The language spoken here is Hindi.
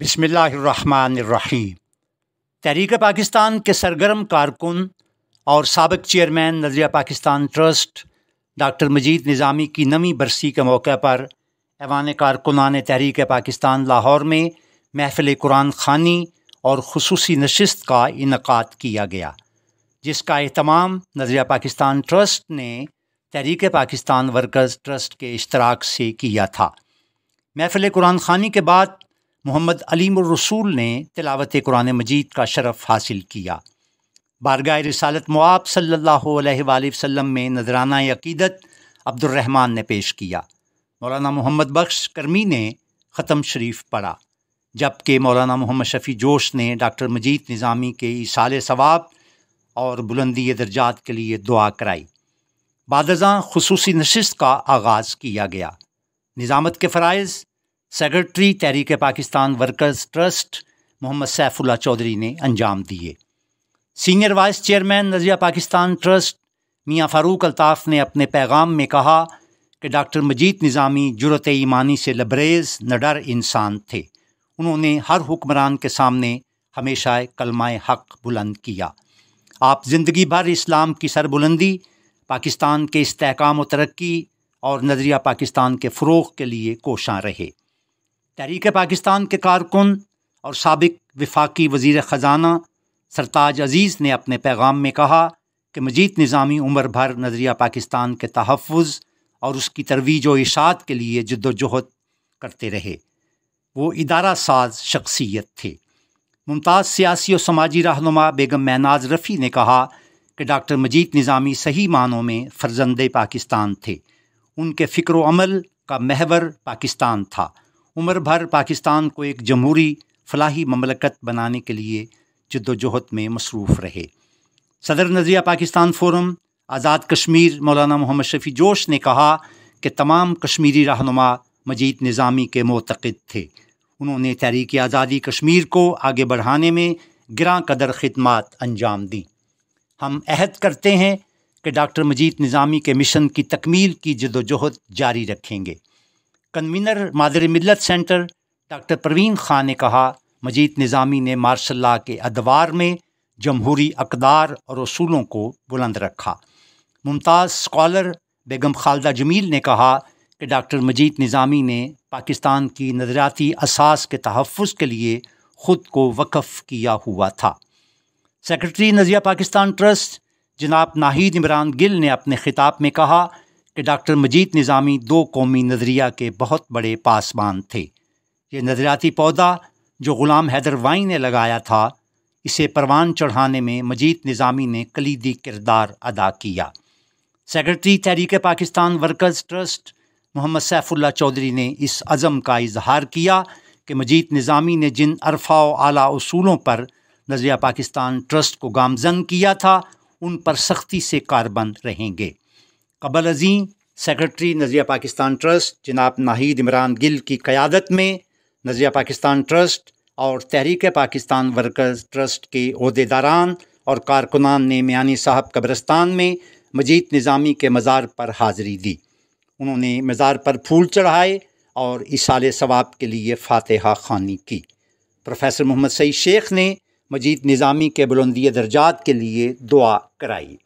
बसमीम तहरीक पाकिस्तान के सरगर्म कारकुन और सबक chairman Nazariya Pakistan Trust doctor Majeed Nizami की नवी बरसी के मौके पर ऐवान कारकुनान तहरीक पाकिस्तान लाहौर में महफिल कुरान खानी और खसूस नशस्त का इनका किया गया जिसका अहतमाम नजरिया पाकिस्तान ट्रस्ट ने तहरीक पाकिस्तान वर्कर्स ट्रस्ट के इश्तराक से किया था महफिल कुरान खानी के बाद मोहम्मद अलीम रसूल ने तिलावत कुरान मजीद का शरफ़ हासिल किया बारगाह रसालत मुआब सल्ला वसम में नजराना अकीदत अब्दुलरहमान ने पेश किया मौलाना मोहम्मद बख्श कर्मी ने ख़त्म शरीफ पढ़ा जबकि मौलाना मोहम्मद शफ़ी जोश ने डॉक्टर मजीद निज़ामी के ईसाल सवाब और बुलंदी दर्जात के लिए दुआ कराई बादजा खसूसी नशस्त का आगाज़ किया गया निज़ामत के फ़रज़ secretary Tehreek Pakistan Workers Trust Mohammad Saifullah Chaudhry ने अंजाम दिए सीनियर वाइस चेयरमैन नज़रिया पाकिस्तान ट्रस्ट मियाँ फ़ारूक अल्ताफ़ ने अपने पैगाम में कहा कि डॉक्टर मजीद निज़ामी जुरत ईमानी से लबरेज़ नडर इंसान थे उन्होंने हर हुक्मरान के सामने हमेशा कलमाए हक बुलंद किया आप ज़िंदगी भर इस्लाम की सरबुलंदी पाकिस्तान के इसकाम व तरक्की और नज़रिया पाकिस्तान के फ़रोग के लिए कोशां रहे तहरीक पाकिस्तान के कारकुन और सबक विफाकी वजीर ख़जाना सरताज अज़ीज़ ने अपने पैगाम में कहा कि मजीद निज़ामी उम्र भर नज़रिया पाकिस्तान के तहफ़ और उसकी तरवीज व इशात के लिए जद्दोजहद करते रहे वो इदारा साज शख्सियत थे मुमताज़ सियासी और समाजी रहनुमा बेगम महनाज रफ़ी ने कहा कि डॉक्टर मजीद निज़ामी सही मानों में फर्जंद पाकिस्तान थे उनके फ़िक्र अमल का महवर पाकिस्तान था उम्र भर पाकिस्तान को एक जमहूरी फलाही ममलकत बनाने के लिए जद्दोजहद में मसरूफ़ रहे सदर नज़रिया पाकिस्तान फोरम आज़ाद कश्मीर मौलाना मोहम्मद शफी जोश ने कहा कि तमाम कश्मीरी रहनुमा मजीद निज़ामी के मतद थे उन्होंने तहरीक आज़ादी कश्मीर को आगे बढ़ाने में ग्रां कदर खदमात अंजाम दी हम अहद करते हैं कि डॉक्टर मजीद निज़ामी के मिशन की तकमील की जदोजहद जारी रखेंगे कन्वीनर मादर मिलत सेंटर डॉक्टर प्रवीण खान ने कहा मजीद निज़ामी ने मार्शल्ला के अदवार में जमहूरी अकदार और असूलों को बुलंद रखा मुमताज़ स्कॉलर बेगम खालदा जमील ने कहा कि डॉक्टर मजीद निज़ामी ने पाकिस्तान की नजरियाती असास के तहफ़ के लिए ख़ुद को वक़ किया हुआ था सेक्रेटरी नज़िया पाकिस्तान ट्रस्ट जनाब नाहिद इमरान गिल ने अपने ख़िताब में कहा कि डॉक्टर मजीद निज़ामी दो कौमी नज़रिया के बहुत बड़े पासवान थे ये नज़रियाती पौधा जो ग़ुलाम हैदर वाई ने लगाया था इसे परवान चढ़ाने में मजीद निज़ामी ने कलीदी किरदार अदा किया secretary Tehreek Pakistan Workers Trust Mohammad Saifullah Chaudhry ने इस अज़म का इजहार किया कि मजीद निज़ामी ने जिन अरफा आला असूलों पर नजरिया पाकिस्तान ट्रस्ट को गामजन किया था उन पर सख्ती से कारबंद रहेंगे कबल अजीम सेक्रेटरी नज़रिया पाकिस्तान ट्रस्ट जनाब नाहिद इमरान गिल की क़्यादत में नज़रिया पाकिस्तान ट्रस्ट और तहरीक पाकिस्तान वर्कर्स ट्रस्ट के अहदेदारान और कारकुनान ने मियानी साहब कब्रस्तान में मजीद निज़ामी के मज़ार पर हाज़री दी उन्होंने मज़ार पर फूल चढ़ाए और इसाल सवाब के लिए फातहा खानी की प्रोफेसर मोहम्मद सईद शेख ने मजीद निज़ामी के बुलंदी दर्जात के लिए दुआ कराई